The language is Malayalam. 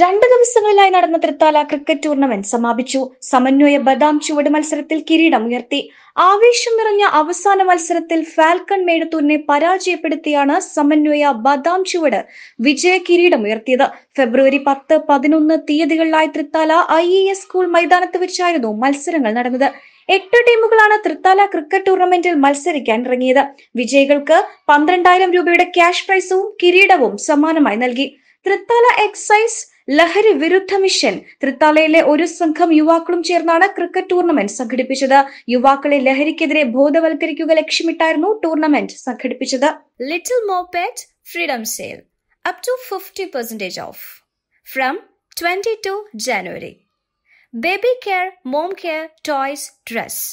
രണ്ട് ദിവസങ്ങളിലായി നടന്ന തൃത്താല ക്രിക്കറ്റ് ടൂർണമെന്റ് സമാപിച്ചു സമന്വയ ബദാം ചുവട് മത്സരത്തിൽ കിരീടം ഉയർത്തി ആവേശം നിറഞ്ഞ അവസാന മത്സരത്തിൽ ഫാൽക്കൺ മേടത്തൂരിനെ പരാജയപ്പെടുത്തിയാണ് സമന്വയ ബദാം ചുവട് വിജയ കിരീടം ഉയർത്തിയത് ഫെബ്രുവരി പത്ത് പതിനൊന്ന് തീയതികളിലായി Thrithala I E S school മൈതാനത്ത് വെച്ചായിരുന്നു മത്സരങ്ങൾ നടന്നത് എട്ട് ടീമുകളാണ് തൃത്താല ക്രിക്കറ്റ് ടൂർണമെന്റിൽ മത്സരിക്കാൻ ഇറങ്ങിയത് വിജയികൾക്ക് പന്ത്രണ്ടായിരം രൂപയുടെ ക്യാഷ് പ്രൈസവും കിരീടവും സമ്മാനമായി നൽകി തൃത്താല എക്സൈസ് ലഹരി വിരുദ്ധ മിഷൻ തൃത്താലയിലെ ഒരു സംഘം യുവാക്കളും ചേർന്നാണ് ക്രിക്കറ്റ് ടൂർണമെന്റ് സംഘടിപ്പിച്ചത് യുവാക്കളെ ലഹരിക്കെതിരെ ബോധവൽക്കരിക്കുക ലക്ഷ്യമിട്ടായിരുന്നു ടൂർണമെന്റ് സംഘടിപ്പിച്ചത് little moppet freedom sale up to fifty percentage off from twenty two ജനുവരി baby care mom care toys dress